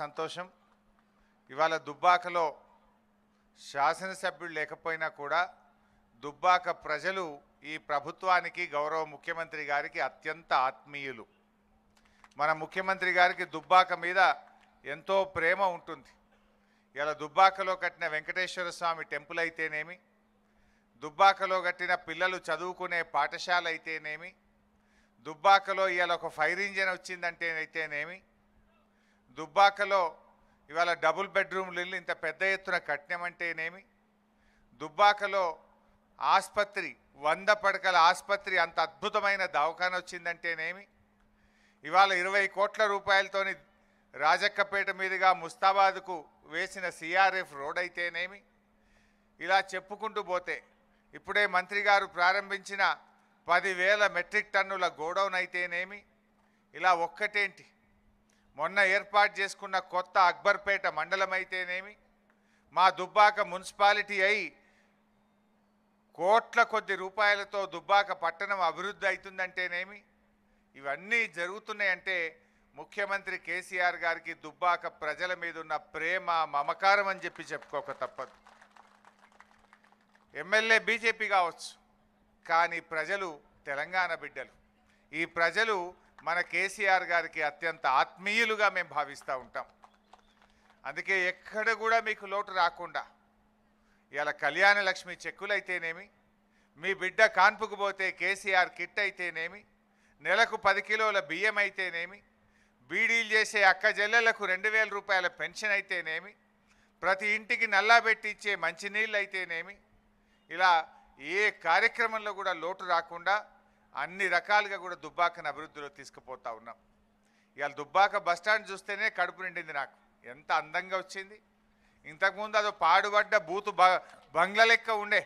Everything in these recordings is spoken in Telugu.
సంతోషం ఇవాళ దుబ్బాకలో శాసనసభ్యుడు లేకపోయినా కూడా దుబ్బాక ప్రజలు ఈ ప్రభుత్వానికి గౌరవ ముఖ్యమంత్రి గారికి అత్యంత ఆత్మీయులు మన ముఖ్యమంత్రి గారికి దుబ్బాక మీద ఎంతో ప్రేమ ఉంటుంది ఇలా దుబ్బాకలో కట్టిన వెంకటేశ్వర స్వామి టెంపుల్ అయితేనేమి దుబ్బాకలో కట్టిన పిల్లలు చదువుకునే పాఠశాల అయితేనేమి దుబ్బాకలో ఇవాళ ఒక ఫైర్ ఇంజిన్ వచ్చిందంటేనైతేనేమి దుబ్బాకలో ఇవాళ డబుల్ బెడ్రూమ్లు వెళ్ళి ఇంత పెద్ద ఎత్తున కట్టినామంటేనేమి దుబ్బాకలో ఆసుపత్రి వంద పడకల ఆసుపత్రి అంత అద్భుతమైన దవాఖాన వచ్చిందంటేనేమి ఇవాళ ఇరవై కోట్ల రూపాయలతోని రాజక్కపేట మీదుగా ముస్తాబాద్కు వేసిన సిఆర్ఎఫ్ రోడ్ అయితేనేమి ఇలా చెప్పుకుంటూ పోతే ఇప్పుడే మంత్రి గారు ప్రారంభించిన పదివేల మెట్రిక్ టన్నుల గోడౌన్ అయితేనేమి ఇలా ఒక్కటేంటి మొన్న ఏర్పాటు చేసుకున్న కొత్త అక్బర్పేట మండలం అయితేనేమి మా దుబ్బాక మున్సిపాలిటీ అయి కోట్ల కొద్ది రూపాయలతో దుబ్బాక పట్టణం అభివృద్ధి అవుతుందంటేనేమి ఇవన్నీ జరుగుతున్నాయంటే ముఖ్యమంత్రి కేసీఆర్ గారికి దుబ్బాక ప్రజల మీద ఉన్న ప్రేమ మమకారం అని చెప్పి చెప్పుకోక తప్పదు ఎమ్మెల్యే బీజేపీ కావచ్చు కానీ ప్రజలు తెలంగాణ బిడ్డలు ఈ ప్రజలు మన కేసీఆర్ గారికి అత్యంత ఆత్మీయులుగా మేము భావిస్తూ ఉంటాం అందుకే ఎక్కడ కూడా మీకు లోటు రాకుండా ఇలా కళ్యాణ లక్ష్మి చెక్కులైతేనేమి మీ బిడ్డ కాన్పుకు పోతే కేసీఆర్ కిట్ అయితేనేమి నెలకు పది కిలోల బియ్యం అయితేనేమి బీడీలు చేసే అక్క జల్లెలకు రెండు వేల రూపాయల పెన్షన్ అయితేనేమి ప్రతి ఇంటికి నల్లా పెట్టించే మంచినీళ్ళు అయితేనేమి ఇలా ఏ కార్యక్రమంలో కూడా లోటు రాకుండా అన్ని రకాలుగా కూడా దుబ్బాకను అభివృద్ధిలో తీసుకుపోతా ఉన్నాం ఇవాళ దుబ్బాక బస్టాండ్ చూస్తేనే కడుపు నిండింది నాకు ఎంత అందంగా వచ్చింది ఇంతకుముందు అదో పాడుబడ్డ బూతు బ బంగ్లా లెక్క ఉండే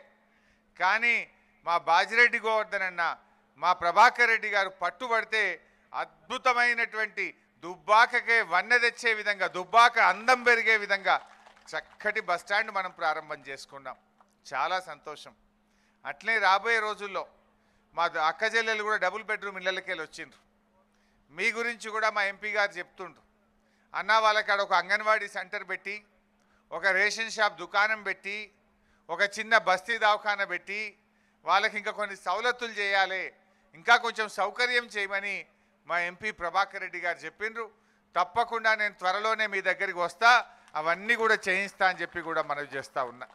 కానీ మా బాజిరెడ్డి గోవర్ధన్ అన్న మా ప్రభాకర్ రెడ్డి గారు పట్టుబడితే అద్భుతమైనటువంటి దుబ్బాకకే వన్నె తెచ్చే విధంగా దుబ్బాక అందం పెరిగే విధంగా చక్కటి బస్టాండ్ మనం ప్రారంభం చేసుకున్నాం చాలా సంతోషం అట్లే రాబోయే రోజుల్లో మా అక్క చెల్లెలు కూడా డబుల్ బెడ్రూమ్ ఇళ్ళకి వెళ్ళి వచ్చిండ్రు మీ గురించి కూడా మా ఎంపీ గారు చెప్తుండ్రు అన్న వాళ్ళకి ఒక అంగన్వాడీ సెంటర్ పెట్టి ఒక రేషన్ షాప్ దుకాణం పెట్టి ఒక చిన్న బస్తీ దవాఖాన పెట్టి వాళ్ళకి ఇంకా కొన్ని సవలతులు చేయాలి ఇంకా కొంచెం సౌకర్యం చేయమని మా ఎంపీ ప్రభాకర్ రెడ్డి గారు చెప్పిండ్రు తప్పకుండా నేను త్వరలోనే మీ దగ్గరికి వస్తా అవన్నీ కూడా చేయిస్తా అని చెప్పి కూడా మనవి చేస్తూ ఉన్నా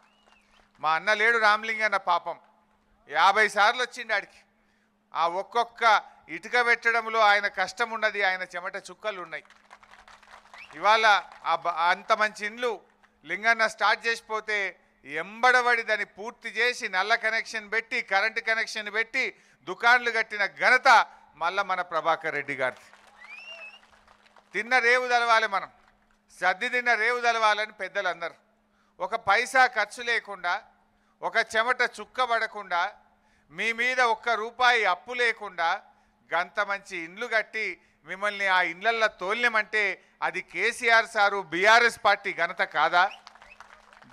మా అన్న లేడు రామ్లింగన్న పాపం యాభై సార్లు వచ్చిండు ఆడికి ఆ ఒక్కొక్క ఇటుక పెట్టడంలో ఆయన కష్టం ఉన్నది ఆయన చెమట చుక్కలు ఉన్నాయి ఇవాళ అంత మంచి ఇండ్లు లింగన్న స్టార్ట్ చేసిపోతే ఎంబడబడి దాన్ని పూర్తి చేసి నల్ల కనెక్షన్ పెట్టి కరెంటు కనెక్షన్ పెట్టి దుకాన్లు కట్టిన ఘనత మళ్ళా మన ప్రభాకర్ రెడ్డి గారి తిన్న రేవు తలవాలి మనం సర్ది తిన్న రేవు తలవాలని పెద్దలందరూ ఒక పైసా ఖర్చు లేకుండా ఒక చెమట చుక్కబడకుండా మీ మీద ఒక్క రూపాయి అప్పు లేకుండా గంత మంచి ఇండ్లు కట్టి మిమ్మల్ని ఆ ఇండ్లల్లో తోలినమంటే అది కేసీఆర్ సారు బీఆర్ఎస్ పార్టీ ఘనత కాదా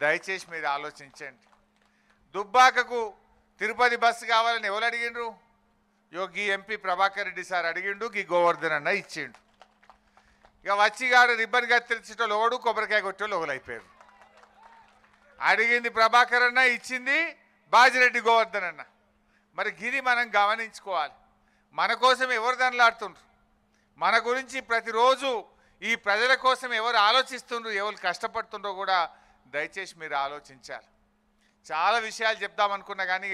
దయచేసి మీరు ఆలోచించండి దుబ్బాకకు తిరుపతి బస్సు కావాలని ఎవరు అడిగిండ్రు యోగి ఎంపీ ప్రభాకర్ రెడ్డి సార్ అడిగిండు గీ గోవర్ధన్ అన్న ఇచ్చిండు ఇక వచ్చిగాడు రిబ్బన్ కత్తిరించటో లోడు కొబ్బరికాయ కొట్టేళ్ళు లోగలైపోయారు అడిగింది ప్రభాకర్ అన్న ఇచ్చింది బాజిరెడ్డి గోవర్ధన్ అన్నా మరి గిది మనం గమనించుకోవాలి మన కోసం ఎవరు దండలాడుతుండ్రు మన గురించి ప్రతిరోజు ఈ ప్రజల కోసం ఎవరు ఆలోచిస్తుండ్రు ఎవరు కష్టపడుతుండ్రో కూడా దయచేసి మీరు ఆలోచించాలి చాలా విషయాలు చెప్దామనుకున్నా కానీ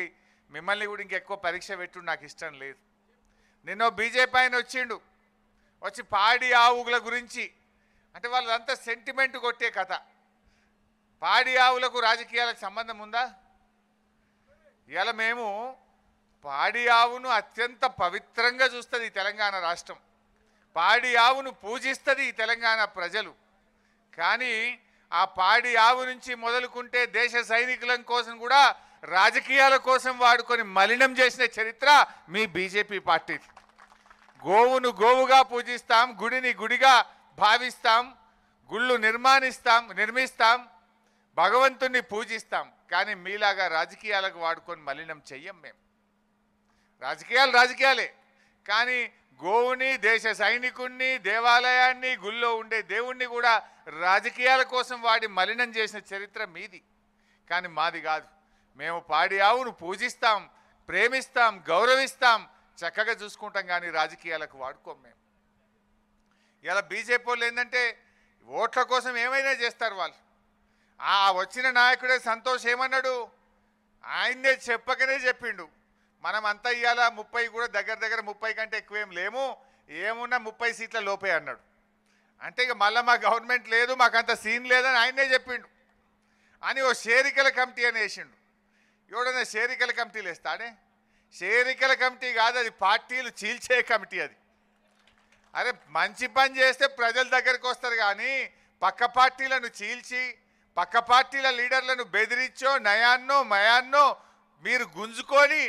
మిమ్మల్ని కూడా ఇంకెక్కువ పరీక్ష పెట్టు నాకు ఇష్టం లేదు నిన్నో బీజేపీ ఆయన వచ్చిండు వచ్చి పాడి ఆవుల గురించి అంటే వాళ్ళంతా సెంటిమెంట్ కొట్టే కథ పాడి ఆవులకు రాజకీయాలకు సంబంధం ఉందా ఇలా మేము పాడి ఆవును అత్యంత పవిత్రంగా చూస్తుంది తెలంగాణ రాష్ట్రం పాడి ఆవును పూజిస్తుంది ఈ తెలంగాణ ప్రజలు కానీ ఆ పాడి ఆవు నుంచి మొదలుకుంటే దేశ సైనికుల కోసం కూడా రాజకీయాల కోసం వాడుకొని మలినం చేసిన చరిత్ర మీ బీజేపీ పార్టీ గోవును గోవుగా పూజిస్తాం గుడిని గుడిగా భావిస్తాం గుళ్ళు నిర్మాణిస్తాం నిర్మిస్తాం భగవంతుణ్ణి పూజిస్తాం కానీ మీలాగా రాజకీయాలకు వాడుకొని మలినం చెయ్యం మేము రాజకీయాలు రాజకీయాలే కానీ గోవుని దేశ సైనికుణ్ణి దేవాలయాన్ని గుళ్ళో ఉండే దేవుణ్ణి కూడా రాజకీయాల కోసం వాడి మలినం చేసిన చరిత్ర మీది కానీ మాది కాదు మేము పాడి ఆవును పూజిస్తాం ప్రేమిస్తాం గౌరవిస్తాం చక్కగా చూసుకుంటాం కానీ రాజకీయాలకు వాడుకోం మేము ఇలా బీజేపీ వాళ్ళు ఏంటంటే ఓట్ల కోసం ఏమైనా చేస్తారు వాళ్ళు ఆ వచ్చిన నాయకుడే సంతోష్ ఏమన్నాడు ఆయన్నే చెప్పకనే చెప్పిండు మనం అంతా ఇవాళ ముప్పై కూడా దగ్గర దగ్గర ముప్పై కంటే ఎక్కువేం లేము ఏమున్నా ముప్పై సీట్ల లోపే అన్నాడు అంటే ఇక మళ్ళీ మా గవర్నమెంట్ లేదు మాకంత సీన్ లేదని ఆయనే చెప్పిండు అని ఓ షేరికల కమిటీ అని వేసిండు ఎవడన్నా షేరికల కమిటీలు వేస్తాడే షేరికల కమిటీ కాదు అది పార్టీలు చీల్చే కమిటీ అది అరే మంచి పని చేస్తే ప్రజల దగ్గరికి వస్తారు కానీ పక్క పార్టీలను చీల్చి పక్క పార్టీల లీడర్లను బెదిరించో నయాన్నో మయాన్నో మీరు గుంజుకొని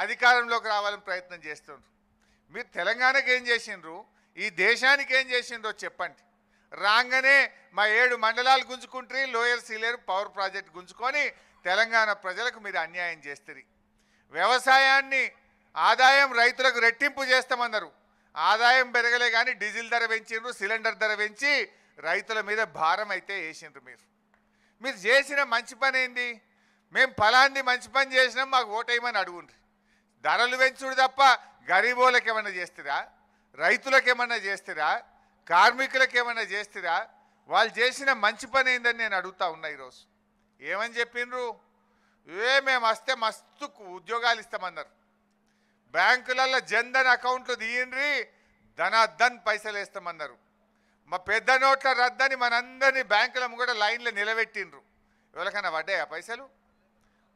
అధికారంలోకి రావాలని ప్రయత్నం చేస్తుండ్రు మీరు తెలంగాణకి ఏం చేసిండ్రు ఈ దేశానికి ఏం చేసిండ్రో చెప్పండి రాగానే మా ఏడు మండలాలు గుంజుకుంటారు లోయర్ సీలేరు పవర్ ప్రాజెక్ట్ గుంజుకొని తెలంగాణ ప్రజలకు మీరు అన్యాయం చేస్తుంది వ్యవసాయాన్ని ఆదాయం రైతులకు రెట్టింపు చేస్తామన్నారు ఆదాయం పెరగలే కానీ డీజిల్ ధర పెంచిండ్రు సిలిండర్ ధర పెంచి రైతుల మీద భారం అయితే వేసిండ్రు మీరు మీరు చేసిన మంచి పని ఏంది మేము ఫలాంది మంచి పని చేసినాం మాకు ఓటేయమని అడుగుండ్రి ధరలు పెంచుడు తప్ప గరీబోళ్ళకి ఏమన్నా చేస్తురా రైతులకు ఏమన్నా చేస్తురా కార్మికులకు ఏమన్నా చేస్తురా వాళ్ళు చేసిన మంచి పని ఏందని నేను అడుగుతా ఉన్నా ఈరోజు ఏమని చెప్పిండ్రు ఏ మేము వస్తే మస్తు ఉద్యోగాలు ఇస్తామన్నారు బ్యాంకులలో జన్ధన్ అకౌంట్లు ధన ధనాధన్ పైసలు వేస్తామన్నారు మా పెద్ద నోట్ల రద్దని మనందరినీ బ్యాంకుల కూడా లైన్లో నిలబెట్టిండ్రు ఎవరికైనా పడ్డాయా పైసలు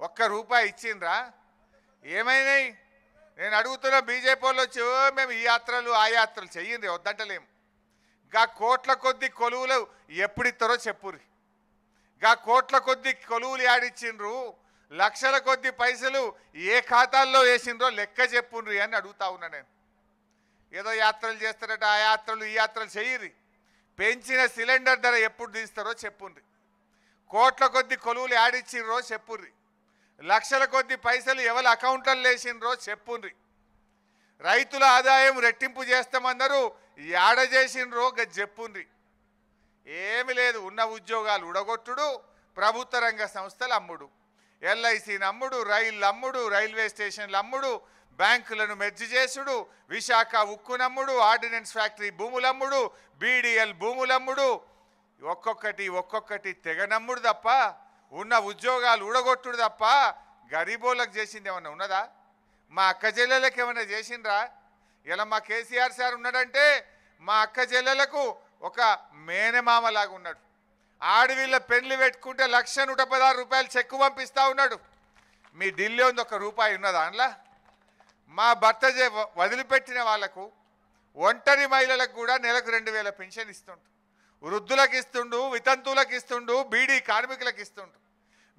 ఒక్క రూపాయి ఇచ్చిండ్రా ఏమైనాయి నేను అడుగుతున్న బీజేపీ వాళ్ళు వచ్చి మేము ఈ యాత్రలు ఆ యాత్రలు చెయ్యింది వద్దంటలేము గా కోట్ల కొద్ది కొలువులు ఎప్పుడిస్తారో చెప్పుర్రి గా కోట్ల కొద్ది కొలువులు యాడిచ్చిండ్రు లక్షల కొద్ది పైసలు ఏ ఖాతాల్లో వేసిండ్రో లెక్క చెప్పుండ్రి అని అడుగుతా ఉన్నా నేను ఏదో యాత్రలు చేస్తారట ఆ యాత్రలు ఈ యాత్రలు చెయ్యిరి పెంచిన సిలిండర్ ధర ఎప్పుడు తీస్తారో చెప్పుండ్రి కోట్ల కొద్ది కొలువులు యాడిచ్చిండ్రో చెప్పుర్రి లక్షల కొద్ది పైసలు ఎవరు అకౌంట్లో వేసినరో చెప్పుండ్రి రైతుల ఆదాయం రెట్టింపు చేస్తామన్నారు యాడ చేసినరో గది చెప్పుండ్రి ఏమి లేదు ఉన్న ఉద్యోగాలు ఉడగొట్టుడు ప్రభుత్వ రంగ సంస్థలు అమ్ముడు ఎల్ఐసి నమ్ముడు రైళ్ళు అమ్ముడు రైల్వే స్టేషన్లు అమ్ముడు బ్యాంకులను మెర్జి చేసుడు విశాఖ ఉక్కు నమ్ముడు ఆర్డినెన్స్ ఫ్యాక్టరీ భూములమ్ముడు బీడీఎల్ భూములమ్ముడు ఒక్కొక్కటి ఒక్కొక్కటి తెగ నమ్ముడు తప్ప ఉన్న ఉద్యోగాలు ఊడగొట్టుడు తప్ప గరీబోళ్ళకి చేసింది ఏమన్నా ఉన్నదా మా అక్క చెల్లెలకు ఏమైనా చేసిండ్రా ఇలా మా కేసీఆర్ సార్ ఉన్నాడంటే మా అక్క చెల్లెలకు ఒక మేనమామలాగా ఉన్నాడు ఆడవీళ్ళ పెళ్లి పెట్టుకుంటే లక్ష నూట పదహారు రూపాయలు చెక్కు పంపిస్తూ ఉన్నాడు మీ ఢిల్లీ ఉంది ఒక రూపాయి ఉన్నదా అందులో మా భర్త వదిలిపెట్టిన వాళ్లకు ఒంటరి మహిళలకు కూడా నెలకు రెండు వేల పెన్షన్ ఇస్తుంటారు వృద్ధులకు ఇస్తుండు వితంతువులకు ఇస్తుండు బీడీ కార్మికులకు ఇస్తుండు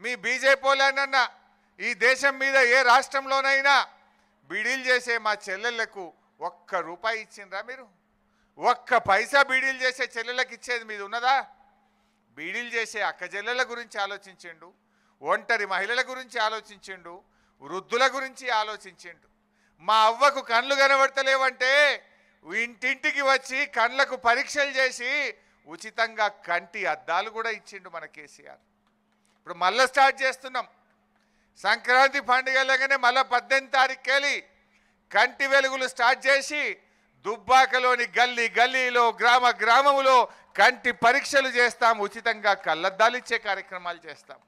మీ బీజేపీలేనన్నా ఈ దేశం మీద ఏ రాష్ట్రంలోనైనా బీడీలు చేసే మా చెల్లెళ్లకు ఒక్క రూపాయి ఇచ్చిండ్రా మీరు ఒక్క పైసా బీడీలు చేసే చెల్లెళ్ళకి ఇచ్చేది మీది ఉన్నదా బీడీలు చేసే అక్క చెల్లెళ్ళ గురించి ఆలోచించిండు ఒంటరి మహిళల గురించి ఆలోచించిండు వృద్ధుల గురించి ఆలోచించిండు మా అవ్వకు కళ్ళు కనబడతలేవంటే ఇంటింటికి వచ్చి కళ్ళకు పరీక్షలు చేసి ఉచితంగా కంటి అద్దాలు కూడా ఇచ్చిండు మన కేసీఆర్ ఇప్పుడు మళ్ళీ స్టార్ట్ చేస్తున్నాం సంక్రాంతి పండుగ లేకనే మళ్ళీ పద్దెనిమిది తారీఖుకెళ్ళి కంటి వెలుగులు స్టార్ట్ చేసి దుబ్బాకలోని గల్లీ గల్లీలో గ్రామ గ్రామంలో కంటి పరీక్షలు చేస్తాం ఉచితంగా కళ్ళద్దాలు ఇచ్చే కార్యక్రమాలు చేస్తాం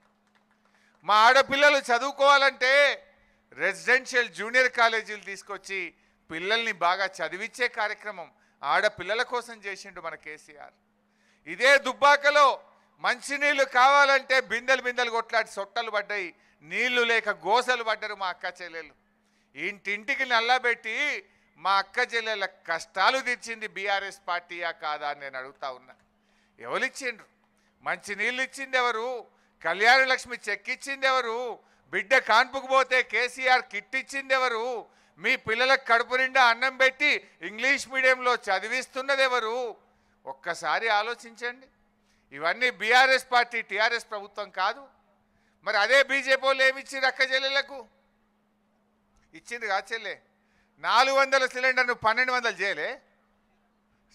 మా ఆడపిల్లలు చదువుకోవాలంటే రెసిడెన్షియల్ జూనియర్ కాలేజీలు తీసుకొచ్చి పిల్లల్ని బాగా చదివించే కార్యక్రమం ఆడపిల్లల కోసం చేసిండు మన కేసీఆర్ ఇదే దుబ్బాకలో మంచినీళ్ళు కావాలంటే బిందెలు బిందెలు కొట్లాడి సొట్టలు పడ్డాయి నీళ్లు లేక గోసలు పడ్డారు మా అక్క చెల్లెలు ఇంటింటికి నల్లబెట్టి మా అక్క చెల్లెల కష్టాలు తీర్చింది బీఆర్ఎస్ పార్టీయా కాదా అని నేను అడుగుతా ఉన్నా ఎవరిచ్చిండ్రు మంచి నీళ్ళు ఇచ్చింది ఎవరు కళ్యాణ లక్ష్మి చెక్ ఇచ్చింది ఎవరు బిడ్డ కాన్పుకు పోతే కేసీఆర్ కిట్ ఇచ్చింది ఎవరు మీ పిల్లలకు కడుపు నిండా అన్నం పెట్టి ఇంగ్లీష్ మీడియంలో చదివిస్తున్నది ఎవరు ఒక్కసారి ఆలోచించండి ఇవన్నీ బీఆర్ఎస్ పార్టీ టీఆర్ఎస్ ప్రభుత్వం కాదు మరి అదే బీజేపీ వాళ్ళు ఏమిచ్చింది అక్క చెల్లెళ్లకు ఇచ్చింది కాదు చెల్లె నాలుగు వందల సిలిండర్ను పన్నెండు వందలు చేయలే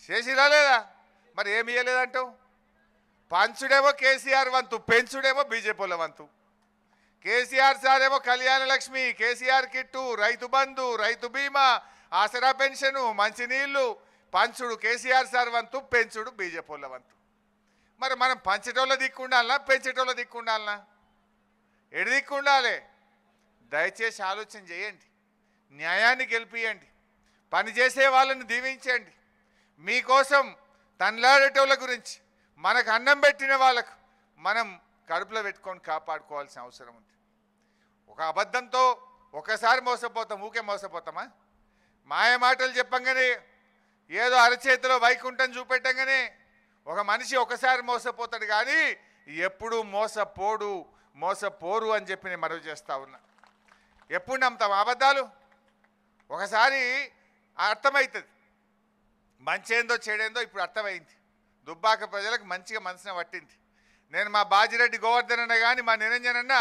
చేసిరా లేదా మరి ఏమి ఇవ్వలేదంటావు పంచుడేమో కేసీఆర్ వంతు పెంచుడేమో బీజేపీల వంతు కేసీఆర్ సార్ ఏమో కళ్యాణ లక్ష్మి కేసీఆర్ కిట్టు రైతు బంధు రైతు బీమా ఆసరా పెన్షను మంచినీళ్ళు పంచుడు కేసీఆర్ సార్ వంతు పెంచుడు బీజేపీల వంతు మరి మనం పంచేటోళ్ళ దిక్కుండాలనా పెంచేటోళ్ళ దిక్కుండాలనా ఎడి దిక్కుండాలి దయచేసి ఆలోచన చేయండి న్యాయాన్ని గెలిపియండి పనిచేసే వాళ్ళని దీవించండి మీకోసం తన్లాడేటోళ్ళ గురించి మనకు అన్నం పెట్టిన వాళ్ళకు మనం కడుపులో పెట్టుకొని కాపాడుకోవాల్సిన అవసరం ఉంది ఒక అబద్ధంతో ఒకసారి మోసపోతాం ఊకే మోసపోతామా మాయ మాటలు చెప్పంగానే ఏదో అరచేతిలో వైకుంఠం చూపెట్టంగానే ఒక మనిషి ఒకసారి మోసపోతాడు కానీ ఎప్పుడు మోసపోడు మోసపోరు అని చెప్పి నేను మనవి చేస్తూ ఉన్నా ఎప్పుడు నమ్ముతాం అబద్ధాలు ఒకసారి అర్థమవుతుంది మంచేందో చెడేందో ఇప్పుడు అర్థమైంది దుబ్బాక ప్రజలకు మంచిగా మనసున పట్టింది నేను మా బాజిరెడ్డి గోవర్ధన్ అన్న కానీ మా నిరంజన్ అన్న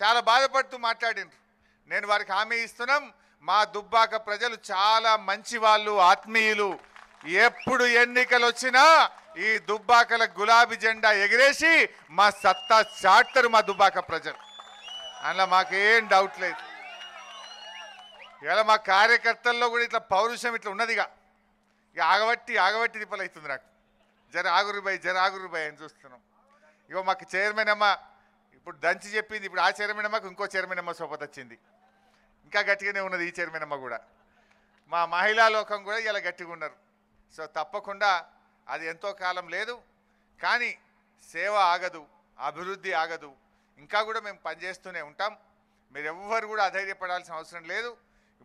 చాలా బాధపడుతూ మాట్లాడింది నేను వారికి హామీ ఇస్తున్నాం మా దుబ్బాక ప్రజలు చాలా మంచి వాళ్ళు ఆత్మీయులు ఎప్పుడు ఎన్నికలు వచ్చినా ఈ దుబ్బాకల గులాబీ జెండా ఎగిరేసి మా సత్తా చాటుతారు మా దుబ్బాక ప్రజలు అందులో మాకేం డౌట్ లేదు ఇలా మా కార్యకర్తల్లో కూడా ఇట్లా పౌరుషం ఇట్లా ఉన్నదిగా ఇక ఆగబట్టి ఆగబట్టి దిప్పలవుతుంది నాకు జర ఆగురుబాయి జర ఆగురుబాయి అని చూస్తున్నాం ఇక మాకు చైర్మన్ అమ్మ ఇప్పుడు దంచి చెప్పింది ఇప్పుడు ఆ చైర్మన్ అమ్మకు ఇంకో చైర్మన్ అమ్మ సోపతి వచ్చింది ఇంకా గట్టిగానే ఉన్నది ఈ చైర్మన్ అమ్మ కూడా మా మహిళా లోకం కూడా ఇలా గట్టిగా ఉన్నారు సో తప్పకుండా అది ఎంతో కాలం లేదు కానీ సేవ ఆగదు అభివృద్ధి ఆగదు ఇంకా కూడా మేము పనిచేస్తూనే ఉంటాం మీరు ఎవ్వరు కూడా అధైర్యపడాల్సిన అవసరం లేదు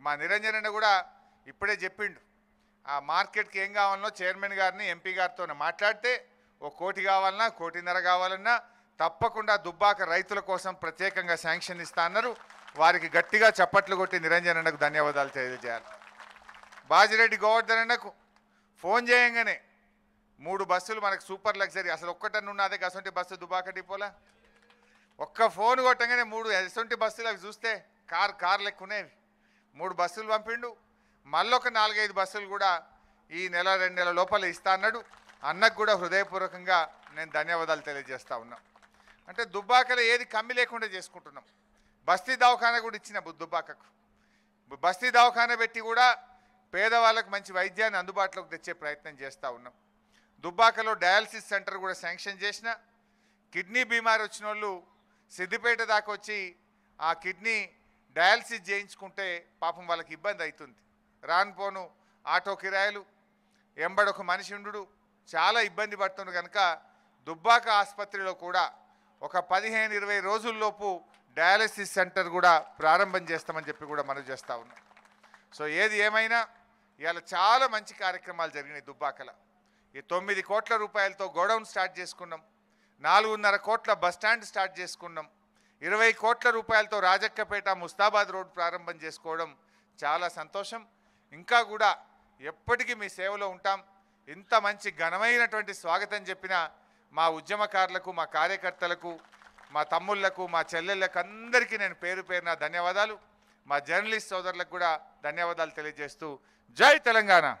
మా నిరంజన్ కూడా ఇప్పుడే చెప్పిండు ఆ మార్కెట్కి ఏం కావాలనో చైర్మన్ గారిని ఎంపీ గారితో మాట్లాడితే ఓ కోటి కావాలన్నా కోటిన్నర కావాలన్నా తప్పకుండా దుబ్బాక రైతుల కోసం ప్రత్యేకంగా శాంక్షన్ ఇస్తా అన్నారు వారికి గట్టిగా చప్పట్లు కొట్టి నిరంజన్ అన్నకు ధన్యవాదాలు తెలియజేయాలి బాజిరెడ్డి గోవర్ధన్ అన్నకు ఫోన్ చేయంగానే మూడు బస్సులు మనకు సూపర్ లగ్జరీ అసలు ఒక్కటన్ను ఉన్నదే అసొంటి బస్సు దుబాక డిపోలా ఒక్క ఫోన్ కొట్టంగానే మూడు ఎసొంటి అవి చూస్తే కార్ కార్లు ఎక్కునేవి మూడు బస్సులు పంపిండు మళ్ళొక నాలుగైదు బస్సులు కూడా ఈ నెల రెండు నెలల లోపల ఇస్తా అన్నాడు అన్నకు కూడా హృదయపూర్వకంగా నేను ధన్యవాదాలు తెలియజేస్తా ఉన్నాం అంటే దుబ్బాకలో ఏది కమ్మి లేకుండా చేసుకుంటున్నాం బస్తీ దవాఖాన కూడా ఇచ్చిన దుబ్బాకకు బస్తీ దవాఖాన పెట్టి కూడా పేదవాళ్ళకు మంచి వైద్యాన్ని అందుబాటులోకి తెచ్చే ప్రయత్నం చేస్తూ ఉన్నాం దుబ్బాకలో డయాలసిస్ సెంటర్ కూడా శాంక్షన్ చేసిన కిడ్నీ బీమారి వచ్చిన వాళ్ళు సిద్దిపేట దాకా వచ్చి ఆ కిడ్నీ డయాలసిస్ చేయించుకుంటే పాపం వాళ్ళకి ఇబ్బంది అవుతుంది రాన్పోను ఆటో కిరాయలు ఎంబడొక మనిషి ఉండు చాలా ఇబ్బంది పడుతుంది కనుక దుబ్బాక ఆసుపత్రిలో కూడా ఒక పదిహేను ఇరవై రోజుల్లోపు డయాలసిస్ సెంటర్ కూడా ప్రారంభం చేస్తామని చెప్పి కూడా మనం చేస్తూ ఉన్నాం సో ఏది ఏమైనా ఇవాళ చాలా మంచి కార్యక్రమాలు జరిగినాయి దుబ్బాకల ఈ తొమ్మిది కోట్ల రూపాయలతో గోడౌన్ స్టార్ట్ చేసుకున్నాం నాలుగున్నర కోట్ల బస్టాండ్ స్టార్ట్ చేసుకున్నాం ఇరవై కోట్ల రూపాయలతో రాజక్కపేట ముస్తాబాద్ రోడ్ ప్రారంభం చేసుకోవడం చాలా సంతోషం ఇంకా కూడా ఎప్పటికీ మీ సేవలో ఉంటాం ఇంత మంచి ఘనమైనటువంటి స్వాగతం చెప్పిన మా ఉద్యమకారులకు మా కార్యకర్తలకు మా తమ్ముళ్లకు మా చెల్లెళ్ళకు అందరికీ నేను పేరు పేరున ధన్యవాదాలు మా జర్నలిస్ట్ సోదరులకు కూడా ధన్యవాదాలు తెలియజేస్తూ జై తెలంగాణ